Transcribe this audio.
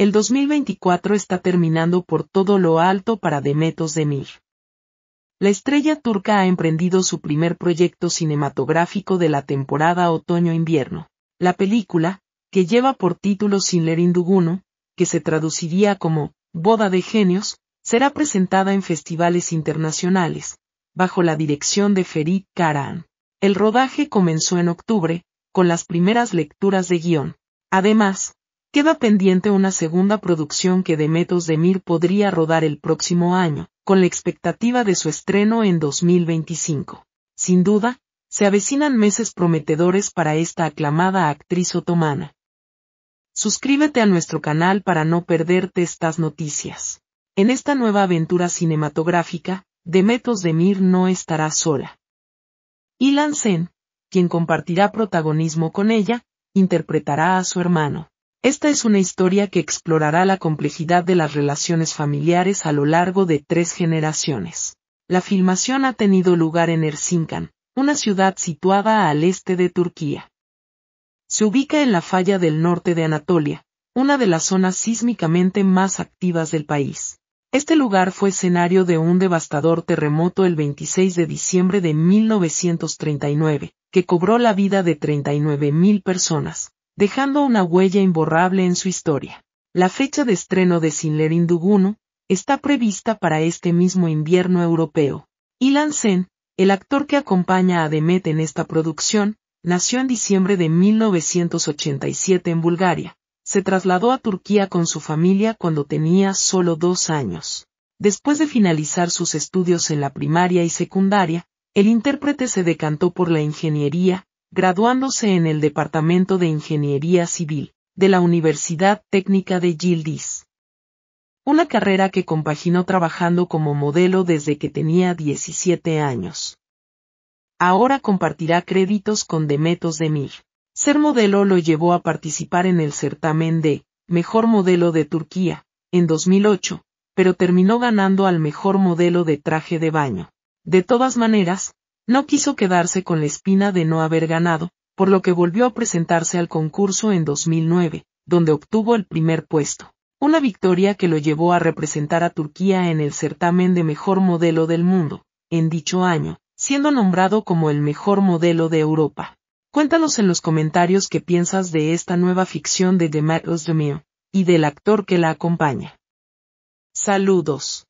El 2024 está terminando por todo lo alto para Demetos Demir. La estrella turca ha emprendido su primer proyecto cinematográfico de la temporada otoño-invierno. La película, que lleva por título Sinler Induguno, que se traduciría como Boda de Genios, será presentada en festivales internacionales, bajo la dirección de Ferit Karan. El rodaje comenzó en octubre, con las primeras lecturas de guión. Además, Queda pendiente una segunda producción que Demetos de Mir podría rodar el próximo año, con la expectativa de su estreno en 2025. Sin duda, se avecinan meses prometedores para esta aclamada actriz otomana. Suscríbete a nuestro canal para no perderte estas noticias. En esta nueva aventura cinematográfica, Demetos de Mir no estará sola. Ilan Sen, quien compartirá protagonismo con ella, interpretará a su hermano. Esta es una historia que explorará la complejidad de las relaciones familiares a lo largo de tres generaciones. La filmación ha tenido lugar en Erzincan, una ciudad situada al este de Turquía. Se ubica en la falla del norte de Anatolia, una de las zonas sísmicamente más activas del país. Este lugar fue escenario de un devastador terremoto el 26 de diciembre de 1939, que cobró la vida de 39.000 personas dejando una huella imborrable en su historia. La fecha de estreno de Sinler Induguno está prevista para este mismo invierno europeo. Ilan Sen, el actor que acompaña a Demet en esta producción, nació en diciembre de 1987 en Bulgaria. Se trasladó a Turquía con su familia cuando tenía solo dos años. Después de finalizar sus estudios en la primaria y secundaria, el intérprete se decantó por la ingeniería, graduándose en el Departamento de Ingeniería Civil de la Universidad Técnica de Gildis. Una carrera que compaginó trabajando como modelo desde que tenía 17 años. Ahora compartirá créditos con Demetos Demir. Ser modelo lo llevó a participar en el certamen de Mejor Modelo de Turquía, en 2008, pero terminó ganando al Mejor Modelo de Traje de Baño. De todas maneras, no quiso quedarse con la espina de no haber ganado, por lo que volvió a presentarse al concurso en 2009, donde obtuvo el primer puesto. Una victoria que lo llevó a representar a Turquía en el certamen de mejor modelo del mundo, en dicho año, siendo nombrado como el mejor modelo de Europa. Cuéntanos en los comentarios qué piensas de esta nueva ficción de Demet Özdemir, y del actor que la acompaña. Saludos.